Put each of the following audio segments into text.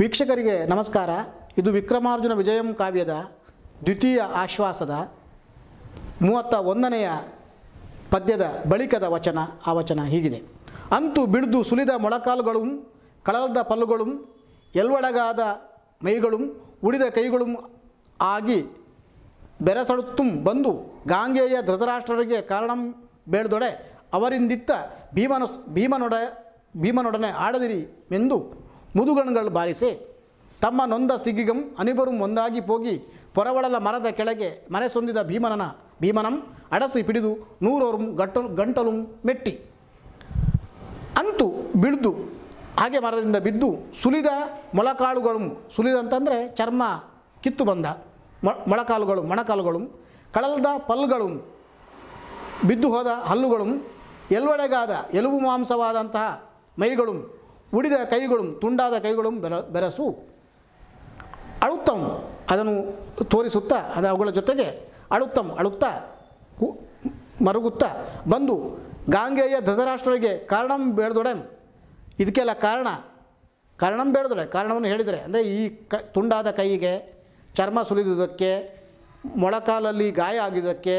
ವೀಕ್ಷಕರಿಗೆ ನಮಸ್ಕಾರ ಇದು ವಿಕ್ರಮಾರ್ಜುನ ವಿಜಯಂ ಕಾವ್ಯದ ದ್ವಿತೀಯ ಆಶ್ವಾಸದ ಮೂವತ್ತ ಒಂದನೆಯ ಪದ್ಯದ ಬಳಿಕದ ವಚನ ಆ ವಚನ ಹೀಗಿದೆ ಅಂತೂ ಬಿಡಿದು ಸುಲಿದ ಮೊಳಕಾಲುಗಳು ಕಳಲದ ಪಲ್ಲುಗಳು ಎಲ್ವಡಗಾದ ಮೈಗಳು ಉಳಿದ ಕೈಗಳು ಆಗಿ ಬೆರಸಡುತ್ತುಂ ಬಂದು ಗಾಂಗೆಯ ಧೃತರಾಷ್ಟ್ರರಿಗೆ ಕಾರಣ ಬೇಡ್ದೊಡೆ ಅವರಿಂದಿತ್ತ ಭೀಮನ ಭೀಮನೊಡ ಭೀಮನೊಡನೆ ಆಡದಿರಿ ಎಂದು ಮುದುಗಣಗಳು ಬಾರಿಸಿ ತಮ್ಮ ನೊಂದ ಸಿಗಿಗಂ ಅನಿಬರು ಒಂದಾಗಿ ಹೋಗಿ ಪೊರವಳಲ ಮರದ ಕೆಳಗೆ ಮನೆ ಸೊಂದಿದ ಭೀಮನನ ಭೀಮನಂ ಅಡಸಿ ಪಿಡಿದು ನೂರೋರು ಗಂಟಲು ಗಂಟಲು ಮೆಟ್ಟಿ ಅಂತೂ ಬಿಳ್ದು ಹಾಗೆ ಮರದಿಂದ ಬಿದ್ದು ಸುಲಿದ ಮೊಳಕಾಳುಗಳು ಸುಲಿದ ಅಂತಂದರೆ ಚರ್ಮ ಕಿತ್ತು ಬಂದ ಮೊಳಕಾಲುಗಳು ಮೊಣಕಾಲುಗಳು ಕಳಲದ ಪಲ್ಗಳು ಬಿದ್ದು ಹೋದ ಹಲ್ಲುಗಳು ಎಲ್ವಡೆಗಾದ ಎಲುಬು ಮಾಂಸವಾದಂತಹ ಮೈಗಳು ಉಡಿದ ಕೈಗಳು ತುಂಡಾದ ಕೈಗಳು ಬೆರ ಬೆರಸು ಅಳುತ್ತಮ್ ಅದನ್ನು ತೋರಿಸುತ್ತಾ ಅದು ಅವುಗಳ ಜೊತೆಗೆ ಅಳುತ್ತಮ್ ಅಳುತ್ತಾ ಮರುಗುತ್ತಾ ಬಂದು ಗಾಂಗೆಯ ಧೃತರಾಷ್ಟ್ರರಿಗೆ ಕಾರಣ ಬೇಡದೊಡೆಂ ಇದಕ್ಕೆಲ್ಲ ಕಾರಣ ಕಾರಣಂ ಬೇಡದೊಡೆ ಕಾರಣವನ್ನು ಹೇಳಿದರೆ ಅಂದರೆ ಈ ಕ ತುಂಡಾದ ಕೈಗೆ ಚರ್ಮ ಸುಲಿದುದಕ್ಕೆ ಮೊಳಕಾಲಲ್ಲಿ ಗಾಯ ಆಗಿದ್ದಕ್ಕೆ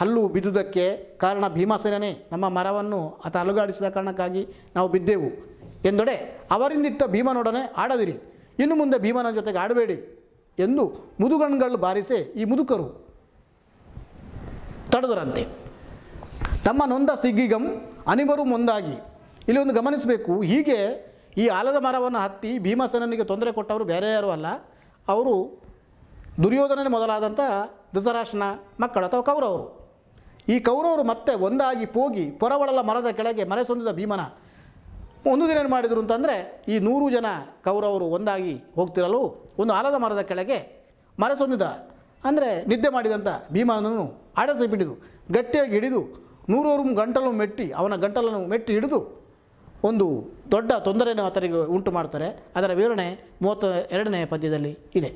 ಹಲ್ಲು ಬಿದ್ದುದಕ್ಕೆ ಕಾರಣ ಭೀಮಾಸೇನೇ ನಮ್ಮ ಮರವನ್ನು ಆತ ಅಲುಗಾಡಿಸಿದ ಕಾರಣಕ್ಕಾಗಿ ನಾವು ಬಿದ್ದೆವು ಎಂದೊಡೆ ಅವರಿಂದಿತ್ತ ಭೀಮನೊಡನೆ ಆಡದಿರಿ ಇನ್ನು ಮುಂದೆ ಭೀಮನ ಜೊತೆಗೆ ಆಡಬೇಡಿ ಎಂದು ಮುದುಗಣ್ಗಳು ಬಾರಿಸಿ ಈ ಮುದುಕರು ತಡೆದರಂತೆ ತಮ್ಮ ನೊಂದ ಸಿಗ್ಗಿಗಂ ಅನಿಬರು ಮುಂದಾಗಿ ಇಲ್ಲಿ ಒಂದು ಗಮನಿಸಬೇಕು ಹೀಗೆ ಈ ಆಲದ ಮರವನ್ನು ಹತ್ತಿ ಭೀಮಸೇನನಿಗೆ ತೊಂದರೆ ಕೊಟ್ಟವರು ಬೇರೆ ಯಾರು ಅಲ್ಲ ಅವರು ದುರ್ಯೋಧನನೇ ಮೊದಲಾದಂಥ ಧೃತರಾಷ್ಟ್ರನ ಮಕ್ಕಳು ಅಥವಾ ಕೌರವರು ಈ ಕೌರವರು ಮತ್ತೆ ಒಂದಾಗಿ ಪೋಗಿ ಪೊರವಳಲ ಮರದ ಕೆಳಗೆ ಮರೆಸೊಂದಿದ ಭೀಮನ ಒಂದು ದಿನ ಏನು ಮಾಡಿದರು ಅಂತಂದರೆ ಈ ನೂರು ಜನ ಕೌರವರು ಒಂದಾಗಿ ಹೋಗ್ತಿರಲು ಒಂದು ಆಲದ ಮರದ ಕೆಳಗೆ ಮರಸೊಂದಿದ ಅಂದರೆ ನಿದ್ದೆ ಮಾಡಿದಂಥ ಭೀಮಾನನ್ನು ಆಡಸಿ ಬಿಡಿದು ಗಟ್ಟಿಯಾಗಿ ಹಿಡಿದು ನೂರಾರು ಗಂಟಲು ಮೆಟ್ಟಿ ಅವನ ಗಂಟಲನ್ನು ಮೆಟ್ಟಿ ಹಿಡಿದು ಒಂದು ದೊಡ್ಡ ತೊಂದರೆಯನ್ನು ಆತನಿಗೆ ಉಂಟು ಮಾಡ್ತಾರೆ ಅದರ ವಿವರಣೆ ಮೂವತ್ತ ಎರಡನೇ ಪದ್ಯದಲ್ಲಿ ಇದೆ